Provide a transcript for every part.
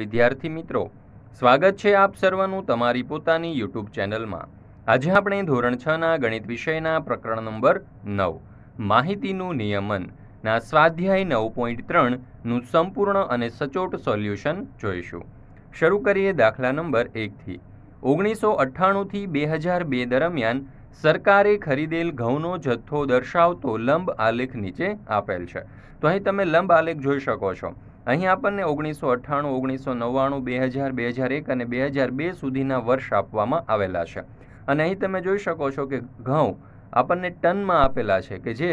વિદ્યાર્થી મિત્રો સ્વાગત છે આપ સર્વનું તમારી પોતાની યુટ્યુબ ચેનલમાં આજે આપણે ધોરણ છ ના ગણિત વિષયના પ્રકરણ નંબર નવ માહિતીનું નિયમન ના સ્વાધ્યાય નવ પોઈન્ટ ત્રણનું સંપૂર્ણ અને સચોટ સોલ્યુશન જોઈશું શરૂ કરીએ દાખલા નંબર એકથી ઓગણીસો અઠ્ઠાણુંથી બે હજાર બે દરમિયાન સરકારે ખરીદેલ ઘઉંનો જથ્થો દર્શાવતો લંબ આલેખ નીચે આપેલ છે તો અહીં તમે લંબ આલેખ જોઈ શકો છો અહીં આપણને ઓગણીસો અઠ્ઠાણું ઓગણીસો નવ્વાણું બે હજાર બે હજાર એક અને બે હજાર બે સુધીના વર્ષ આપવામાં આવેલા છે અને અહીં તમે જોઈ શકો છો કે ઘઉં આપણને ટનમાં આપેલા છે કે જે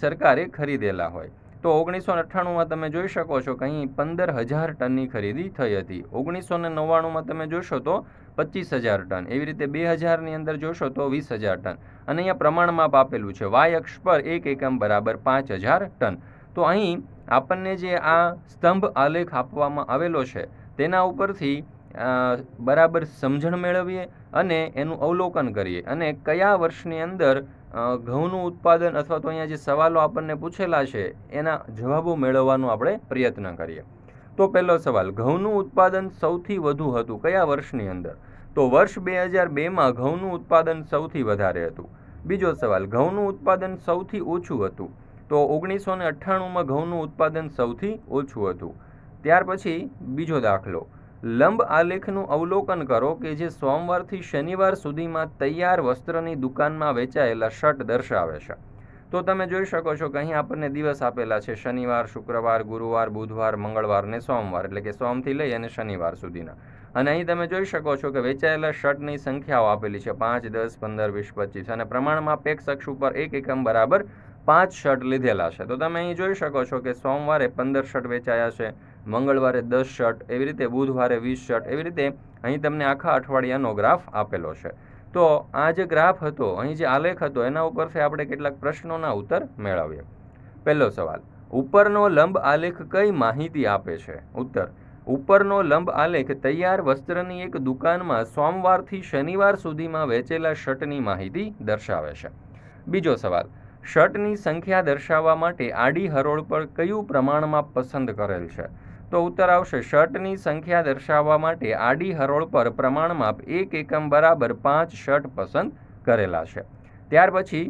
સરકારે ખરીદેલા હોય તો ઓગણીસો અઠ્ઠાણુંમાં તમે જોઈ શકો છો કે અહીં પંદર હજાર ટનની ખરીદી થઈ હતી ઓગણીસો ને નવ્વાણુંમાં તમે જોશો તો પચીસ હજાર ટન એવી રીતે બે હજારની અંદર જોશો તો વીસ હજાર ટન અને અહીંયા પ્રમાણમાં આપેલું છે વાય અક્ષ પર એક એકમ બરાબર પાંચ હજાર ટન તો અહીં આપણને જે આ સ્તંભ આલેખ આપવામાં આવેલો છે તેના ઉપરથી બરાબર સમજણ મેળવીએ અને એનું અવલોકન કરીએ અને કયા વર્ષની અંદર ઘઉંનું ઉત્પાદન અથવા તો અહીંયા જે સવાલો આપણને પૂછેલા છે એના જવાબો મેળવવાનો આપણે પ્રયત્ન કરીએ તો પહેલો સવાલ ઘઉંનું ઉત્પાદન સૌથી વધુ હતું કયા વર્ષની અંદર તો વર્ષ બે હજાર બેમાં ઘઉંનું ઉત્પાદન સૌથી વધારે હતું બીજો સવાલ ઘઉંનું ઉત્પાદન સૌથી ઓછું હતું તો ઓગણીસો ને અઠ્ઠાણુંમાં ઘઉંનું ઉત્પાદન સૌથી ઓછું હતું ત્યાર પછી બીજો દાખલો લંબ આલેખનું અવલોકન કરો કે જે સોમવારથી શનિવાર સુધીમાં તૈયાર વસ્ત્રની દુકાનમાં વેચાયેલા શર્ટ દર્શાવે છે તો તમે જોઈ શકો છો કે અહીં આપણને દિવસ આપેલા છે શનિવાર શુક્રવાર ગુરુવાર બુધવાર મંગળવાર ને સોમવાર એટલે કે સોમથી લઈ અને શનિવાર સુધીના અને અહીં તમે જોઈ શકો છો કે વેચાયેલા શર્ટની સંખ્યાઓ આપેલી છે પાંચ દસ પંદર વીસ પચીસ અને પ્રમાણમાં પેક શખ્સ ઉપર એક એકમ બરાબર પાંચ શર્ટ લીધેલા છે તો તમે અહીં જોઈ શકો છો કે સોમવારે પંદર શર્ટ વેચાયા છે મંગળવારે દસ શર્ટ એવી રીતે બુધવારે વીસ શર્ટ એવી રીતે અહીં તમને આખા અઠવાડિયાનો ગ્રાફ આપેલો છે તો આ જે ગ્રાફ હતો અહીં જે આલેખ હતો એના ઉપરથી આપણે કેટલાક પ્રશ્નોના ઉત્તર મેળવીએ પહેલો સવાલ ઉપરનો લંબ આલેખ કઈ માહિતી આપે છે ઉત્તર ઉપરનો લંબ આલેખ તૈયાર વસ્ત્રની એક દુકાનમાં સોમવારથી શનિવાર સુધીમાં વેચેલા શર્ટની માહિતી દર્શાવે છે બીજો સવાલ શર્ટની સંખ્યા દર્શાવવા માટે આડી હરોળ પર કયું પ્રમાણમાં પસંદ કરેલ છે તો ઉત્તર આવશે શર્ટની સંખ્યા દર્શાવવા માટે આડી હરોળ પર પ્રમાણમાં એક એકમ બરાબર પાંચ શર્ટ પસંદ કરેલા છે ત્યાર પછી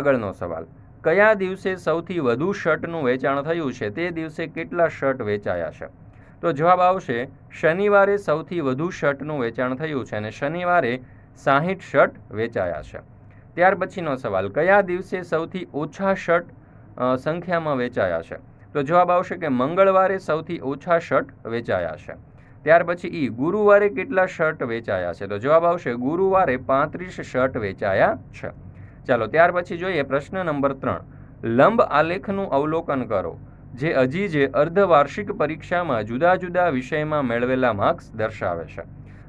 આગળનો સવાલ કયા દિવસે સૌથી વધુ શર્ટનું વેચાણ થયું છે તે દિવસે કેટલા શર્ટ વેચાયા છે તો જવાબ આવશે શનિવારે સૌથી વધુ શર્ટનું વેચાણ થયું છે અને શનિવારે સાહીઠ શર્ટ વેચાયા છે ત્યાર પછીનો સવાલ કયા દિવસે સૌથી ઓછા શર્ટ સંખ્યામાં વેચાયા છે તો જવાબ આવશે કે મંગળવારે સૌથી ઓછા શર્ટ વેચાયા છે ત્યાર પછી ઈ ગુરુવારે કેટલા શર્ટ વેચાયા છે તો જવાબ આવશે ગુરુવારે પાંત્રીસ શર્ટ વેચાયા છે ચાલો ત્યાર પછી જોઈએ પ્રશ્ન નંબર ત્રણ લંબ આલેખનું અવલોકન કરો જે અજીજે અર્ધવાર્ષિક પરીક્ષામાં જુદા જુદા વિષયમાં મેળવેલા માર્ક્સ દર્શાવે છે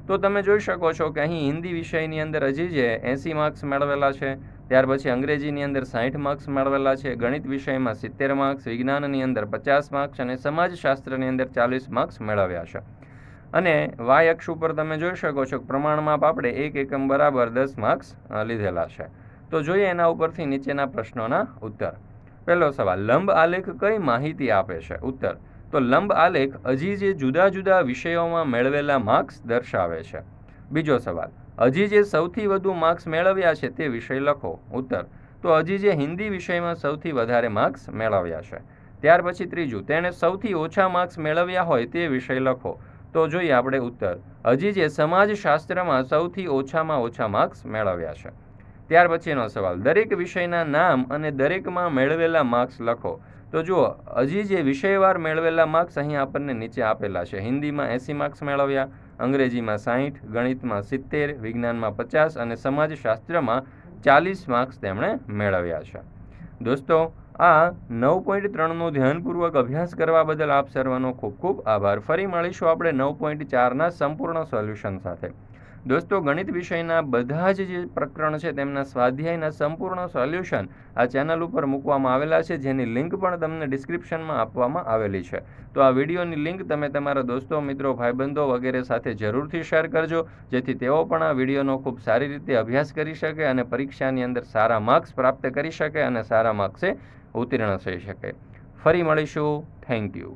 તો તમે જોઈ શકો છો કે અહીં હિન્દી વિષયની અંદર હજી જે એંસી માર્ક્સ મેળવેલા છે ત્યાર પછી અંગ્રેજીની અંદર સાહીઠ માર્ક્સ મેળવેલા છે ગણિત વિષયમાં સિત્તેર માર્ક્સ વિજ્ઞાનની અંદર પચાસ માર્ક્સ અને સમાજશાસ્ત્રની અંદર ચાલીસ માર્ક્સ મેળવ્યા છે અને વાય અક્ષ ઉપર તમે જોઈ શકો છો પ્રમાણ માપ આપણે એક એકમ બરાબર દસ માર્ક્સ લીધેલા છે તો જોઈએ એના ઉપરથી નીચેના પ્રશ્નોના ઉત્તર પહેલો સવાલ લંબ આલેખ કઈ માહિતી આપે છે ઉત્તર તો લંબ આલેખ અજીજે જુદા જુદા વિષયોમાં મેળવેલા માર્ક્સ દર્શાવે છે બીજો સવાલ અજીજે સૌથી વધુ માર્ક્સ મેળવ્યા છે તે વિષય લખો ઉત્તર તો અજીજે હિન્દી વિષયમાં સૌથી વધારે માર્ક્સ મેળવ્યા છે ત્યાર પછી ત્રીજું તેણે સૌથી ઓછા માર્ક્સ મેળવ્યા હોય તે વિષય લખો તો જોઈએ આપણે ઉત્તર અજીજે સમાજશાસ્ત્રમાં સૌથી ઓછામાં ઓછા માર્ક્સ મેળવ્યા છે ત્યાર પછીનો સવાલ દરેક વિષયના નામ અને દરેકમાં મેળવેલા માર્ક્સ લખો તો જુઓ હજી જે વિષયવાર મેળવેલા માર્ક્સ અહીં આપણને નીચે આપેલા છે હિન્દીમાં એંસી માર્ક્સ મેળવ્યા અંગ્રેજીમાં સાહીઠ ગણિતમાં સિત્તેર વિજ્ઞાનમાં પચાસ અને સમાજશાસ્ત્રમાં ચાલીસ માર્ક્સ તેમણે મેળવ્યા છે દોસ્તો આ નવ પોઈન્ટ ત્રણનો ધ્યાનપૂર્વક અભ્યાસ કરવા બદલ આપ સર્વનો ખૂબ ખૂબ આભાર ફરી મળીશું આપણે નવ પોઈન્ટ ચારના સંપૂર્ણ સોલ્યુશન સાથે દોસ્તો ગણિત વિષયના બધા જ જે પ્રકરણ છે તેમના સ્વાધ્યાયના સંપૂર્ણ સોલ્યુશન આ ચેનલ ઉપર મૂકવામાં આવેલા છે જેની લિંક પણ તમને ડિસ્ક્રિપ્શનમાં આપવામાં આવેલી છે તો આ વિડીયોની લિંક તમે તમારા દોસ્તો મિત્રો ભાઈબંધો વગેરે સાથે જરૂરથી શેર કરજો જેથી તેઓ પણ આ વિડીયોનો ખૂબ સારી રીતે અભ્યાસ કરી શકે અને પરીક્ષાની અંદર સારા માર્ક્સ પ્રાપ્ત કરી શકે અને સારા માર્ક્સે ઉત્તીર્ણ થઈ શકે ફરી મળીશું થેન્ક યુ